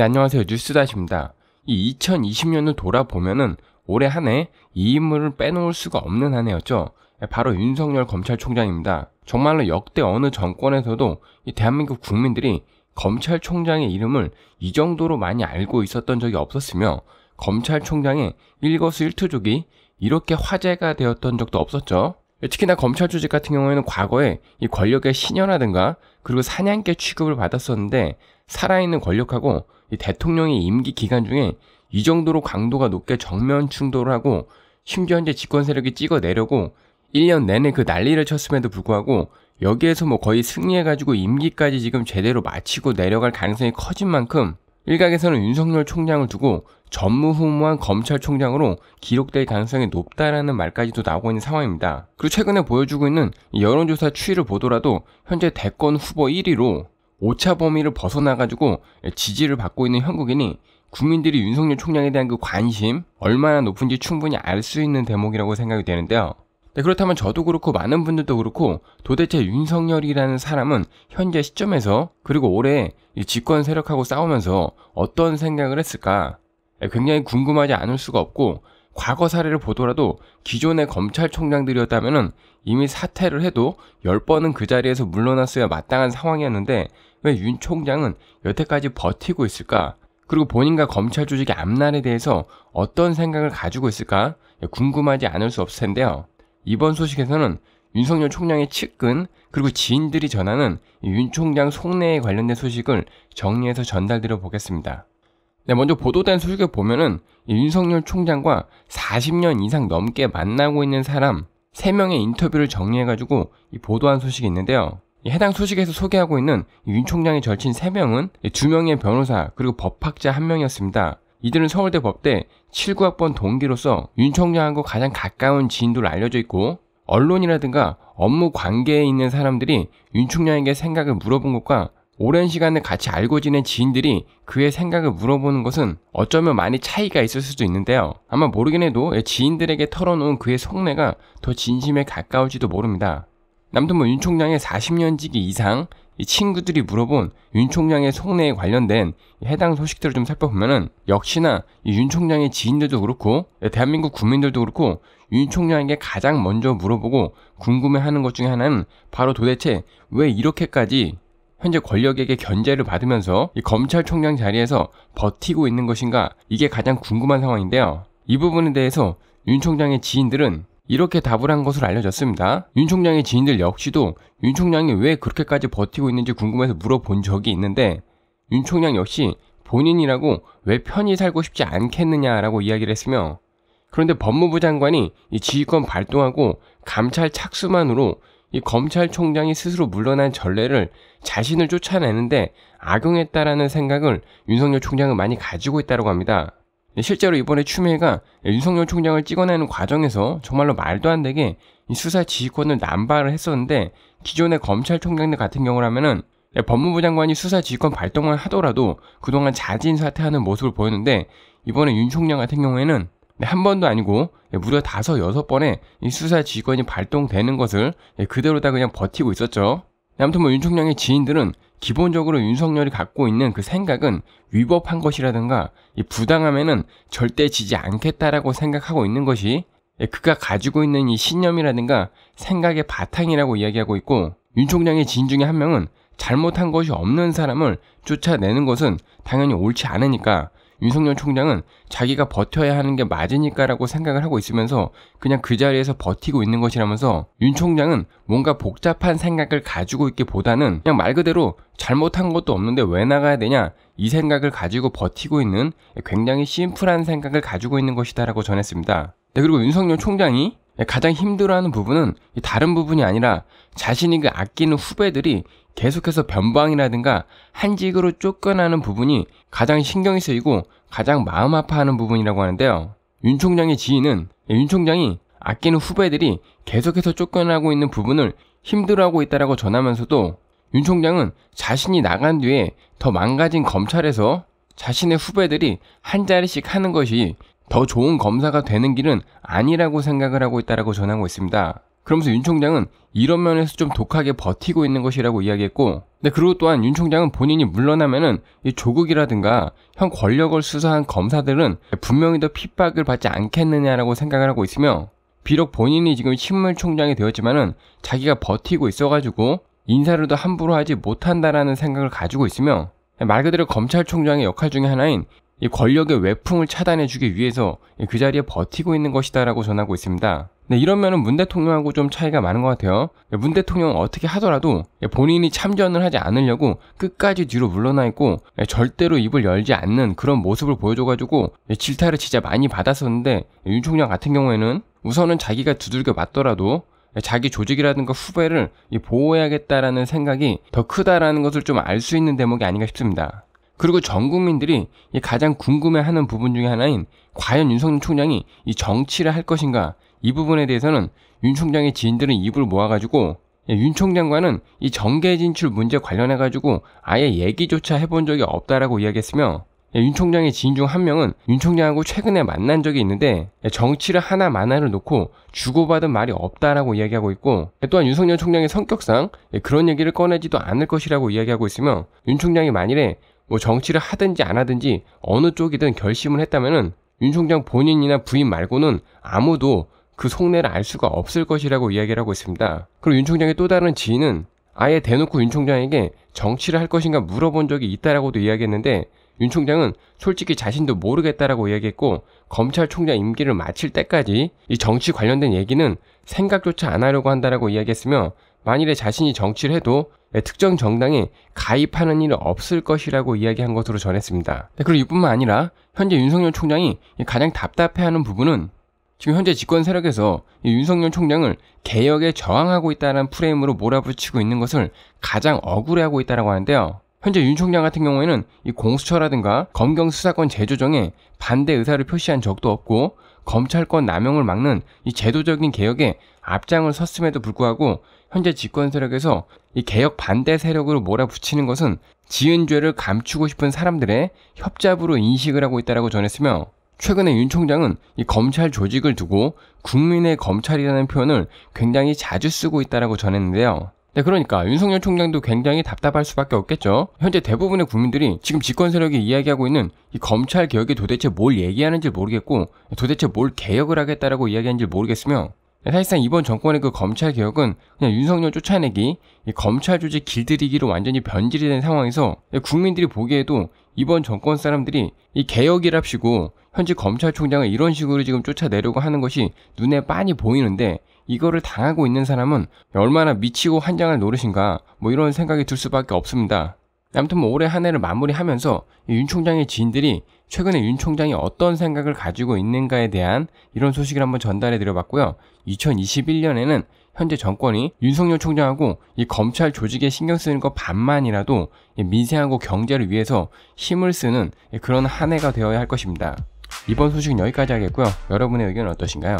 네, 안녕하세요. 뉴스다시입니다. 이 2020년을 돌아보면은 올해 한 해 이 인물을 빼놓을 수가 없는 한 해였죠. 예, 바로 윤석열 검찰총장입니다. 정말로 역대 어느 정권에서도 이 대한민국 국민들이 검찰총장의 이름을 이 정도로 많이 알고 있었던 적이 없었으며 검찰총장의 일거수일투족이 이렇게 화제가 되었던 적도 없었죠. 예, 특히나 검찰 조직 같은 경우에는 과거에 이 권력의 신현라든가 그리고 사냥개 취급을 받았었는데 살아있는 권력하고 대통령의 임기 기간 중에 이 정도로 강도가 높게 정면 충돌을 하고 심지어 현재 집권 세력이 찍어내려고 1년 내내 그 난리를 쳤음에도 불구하고 여기에서 뭐 거의 승리해가지고 임기까지 지금 제대로 마치고 내려갈 가능성이 커진 만큼 일각에서는 윤석열 총장을 두고 전무후무한 검찰총장으로 기록될 가능성이 높다라는 말까지도 나오고 있는 상황입니다. 그리고 최근에 보여주고 있는 여론조사 추이를 보더라도 현재 대권 후보 1위로 오차 범위를 벗어나가지고 지지를 받고 있는 한국인이 국민들이 윤석열 총장에 대한 그 관심 얼마나 높은지 충분히 알 수 있는 대목이라고 생각이 되는데요. 네, 그렇다면 저도 그렇고 많은 분들도 그렇고 도대체 윤석열이라는 사람은 현재 시점에서 그리고 올해 집권 세력하고 싸우면서 어떤 생각을 했을까? 네, 굉장히 궁금하지 않을 수가 없고 과거 사례를 보더라도 기존의 검찰총장들이었다면 이미 사퇴를 해도 10번은 그 자리에서 물러났어야 마땅한 상황이었는데 왜 윤 총장은 여태까지 버티고 있을까? 그리고 본인과 검찰 조직의 앞날에 대해서 어떤 생각을 가지고 있을까? 예, 궁금하지 않을 수 없을 텐데요. 이번 소식에서는 윤석열 총장의 측근 그리고 지인들이 전하는 윤 총장 속내에 관련된 소식을 정리해서 전달드려 보겠습니다. 네, 먼저 보도된 소식을 보면은 윤석열 총장과 40년 이상 넘게 만나고 있는 사람 3명의 인터뷰를 정리해가지고 보도한 소식이 있는데요. 해당 소식에서 소개하고 있는 윤 총장의 절친 3명은 2명의 변호사 그리고 법학자 1명이었습니다. 이들은 서울대 법대 7, 9학번 동기로서 윤 총장하고 가장 가까운 지인도로 알려져 있고 언론이라든가 업무 관계에 있는 사람들이 윤 총장에게 생각을 물어본 것과 오랜 시간을 같이 알고 지낸 지인들이 그의 생각을 물어보는 것은 어쩌면 많이 차이가 있을 수도 있는데요. 아마 모르긴 해도 지인들에게 털어놓은 그의 속내가 더 진심에 가까울지도 모릅니다. 남튼 뭐윤 총장의 40년 지기 이상 이 친구들이 물어본 윤 총장의 속내에 관련된 해당 소식들을 좀 살펴보면은 역시나 윤 총장의 지인들도 그렇고 예, 대한민국 국민들도 그렇고 윤 총장에게 가장 먼저 물어보고 궁금해하는 것 중에 하나는 바로 도대체 왜 이렇게까지 현재 권력에게 견제를 받으면서 검찰총장 자리에서 버티고 있는 것인가 이게 가장 궁금한 상황인데요. 이 부분에 대해서 윤 총장의 지인들은 이렇게 답을 한 것으로 알려졌습니다. 윤 총장의 지인들 역시도 윤 총장이 왜 그렇게까지 버티고 있는지 궁금해서 물어본 적이 있는데 윤 총장 역시 본인이라고 왜 편히 살고 싶지 않겠느냐라고 이야기를 했으며 그런데 법무부 장관이 이 지휘권 발동하고 감찰 착수만으로 이 검찰총장이 스스로 물러난 전례를 자신을 쫓아내는데 악용했다라는 생각을 윤석열 총장은 많이 가지고 있다고 합니다. 네, 실제로 이번에 추미애가 윤석열 총장을 찍어내는 과정에서 정말로 말도 안 되게 수사 지휘권을 남발을 했었는데 기존의 검찰총장들 같은 경우라면은 네, 법무부 장관이 수사 지휘권 발동을 하더라도 그동안 자진 사퇴하는 모습을 보였는데 이번에 윤 총장 같은 경우에는 네, 한 번도 아니고 예, 무려 다섯 여섯 번에이 수사 지휘권이 발동되는 것을 예, 그대로 다 그냥 버티고 있었죠. 네, 아무튼 뭐윤총장의 지인들은 기본적으로 윤석열이 갖고 있는 그 생각은 위법한 것이라든가 이 부당함에는 절대 지지 않겠다라고 생각하고 있는 것이 예, 그가 가지고 있는 이 신념이라든가 생각의 바탕이라고 이야기하고 있고 윤 총장의 지인 중에 한 명은 잘못한 것이 없는 사람을 쫓아내는 것은 당연히 옳지 않으니까 윤석열 총장은 자기가 버텨야 하는 게 맞으니까라고 생각을 하고 있으면서 그냥 그 자리에서 버티고 있는 것이라면서 윤 총장은 뭔가 복잡한 생각을 가지고 있기보다는 그냥 말 그대로 잘못한 것도 없는데 왜 나가야 되냐 이 생각을 가지고 버티고 있는 굉장히 심플한 생각을 가지고 있는 것이다라고 전했습니다. 네, 그리고 윤석열 총장이 가장 힘들어하는 부분은 다른 부분이 아니라 자신이 그 아끼는 후배들이 계속해서 변방이라든가 한직으로 쫓겨나는 부분이 가장 신경이 쓰이고 가장 마음 아파하는 부분이라고 하는데요. 윤 총장의 지인은 예, 윤 총장이 아끼는 후배들이 계속해서 쫓겨나고 있는 부분을 힘들어하고 있다라고 전하면서도 윤 총장은 자신이 나간 뒤에 더 망가진 검찰에서 자신의 후배들이 한 자리씩 하는 것이 더 좋은 검사가 되는 길은 아니라고 생각을 하고 있다라고 전하고 있습니다. 그러면서 윤 총장은 이런 면에서 좀 독하게 버티고 있는 것이라고 이야기했고, 근 그리고 또한 윤 총장은 본인이 물러나면은 이 조국이라든가 현 권력을 수사한 검사들은 분명히 더 핍박을 받지 않겠느냐라고 생각을 하고 있으며, 비록 본인이 지금 신물총장이 되었지만은 자기가 버티고 있어가지고 인사를 더 함부로 하지 못한다라는 생각을 가지고 있으며, 말 그대로 검찰총장의 역할 중에 하나인 이 권력의 외풍을 차단해주기 위해서 그 자리에 버티고 있는 것이다라고 전하고 있습니다. 네, 이러면은 문 대통령하고 좀 차이가 많은 것 같아요. 네, 문 대통령은 어떻게 하더라도 네, 본인이 참전을 하지 않으려고 끝까지 뒤로 물러나 있고 네, 절대로 입을 열지 않는 그런 모습을 보여줘가지고 질타를 진짜 많이 받았었는데 윤 총장 같은 경우에는 우선은 자기가 두들겨 맞더라도 자기 조직이라든가 후배를 보호해야겠다라는 생각이 더 크다라는 것을 좀 알 수 있는 대목이 아닌가 싶습니다. 그리고 전 국민들이 가장 궁금해하는 부분 중의 하나인 과연 윤석열 총장이 이 정치를 할 것인가 이 부분에 대해서는 윤 총장의 지인들은 입을 모아가지고 예, 윤 총장과는 이 정계 진출 문제 관련해가지고 아예 얘기조차 해본 적이 없다라고 이야기했으며 예, 윤 총장의 지인 중 한 명은 윤 총장하고 최근에 만난 적이 있는데 예, 정치를 하나 만화를 놓고 주고받은 말이 없다라고 이야기하고 있고 또한 윤석열 총장의 성격상 그런 얘기를 꺼내지도 않을 것이라고 이야기하고 있으며 윤 총장이 만일에 뭐 정치를 하든지 안 하든지 어느 쪽이든 결심을 했다면은 윤 총장 본인이나 부인 말고는 아무도 그 속내를 알 수가 없을 것이라고 이야기를 하고 있습니다. 그리고 윤 총장의 또 다른 지인은 아예 대놓고 윤 총장에게 정치를 할 것인가 물어본 적이 있다라고도 이야기했는데 윤 총장은 솔직히 자신도 모르겠다라고 이야기했고 검찰총장 임기를 마칠 때까지 이 정치 관련된 얘기는 생각조차 안 하려고 한다라고 이야기했으며 만일에 자신이 정치를 해도 예, 특정 정당에 가입하는 일은 없을 것이라고 이야기한 것으로 전했습니다. 네, 그리고 이뿐만 아니라 현재 윤석열 총장이 가장 답답해하는 부분은 지금 현재 집권 세력에서 윤석열 총장을 개혁에 저항하고 있다는 프레임으로 몰아붙이고 있는 것을 가장 억울해하고 있다고 하는데요. 현재 윤 총장 같은 경우에는 이 공수처라든가 검경 수사권 재조정에 반대 의사를 표시한 적도 없고 검찰권 남용을 막는 이 제도적인 개혁에 앞장을 섰음에도 불구하고 현재 집권 세력에서 이 개혁 반대 세력으로 몰아붙이는 것은 지은 죄를 감추고 싶은 사람들의 협잡으로 인식을 하고 있다라고 전했으며 최근에 윤 총장은 이 검찰 조직을 두고 국민의 검찰이라는 표현을 굉장히 자주 쓰고 있다라고 전했는데요. 네, 그러니까 윤석열 총장도 굉장히 답답할 수밖에 없겠죠. 현재 대부분의 국민들이 지금 집권 세력이 이야기하고 있는 이 검찰 개혁이 도대체 뭘 얘기하는지 모르겠고 도대체 뭘 개혁을 하겠다라고 이야기하는지 모르겠으며 네, 사실상 이번 정권의 그 검찰 개혁은 그냥 윤석열 쫓아내기, 이 검찰 조직 길들이기로 완전히 변질이 된 상황에서 네, 국민들이 보기에도 이번 정권 사람들이 이 개혁이랍시고 현재 검찰총장을 이런 식으로 지금 쫓아내려고 하는 것이 눈에 빤히 보이는데 이거를 당하고 있는 사람은 얼마나 미치고 환장할 노릇인가 뭐 이런 생각이 들 수밖에 없습니다. 아무튼 뭐 올해 한 해를 마무리하면서 윤 총장의 지인들이 최근에 윤 총장이 어떤 생각을 가지고 있는가에 대한 이런 소식을 한번 전달해 드려봤고요. 2021년에는 현재 정권이 윤석열 총장하고 이 검찰 조직에 신경 쓰는 것 반만이라도 이 민생하고 경제를 위해서 힘을 쓰는 그런 한 해가 되어야 할 것입니다. 이번 소식은 여기까지 하겠고요. 여러분의 의견은 어떠신가요?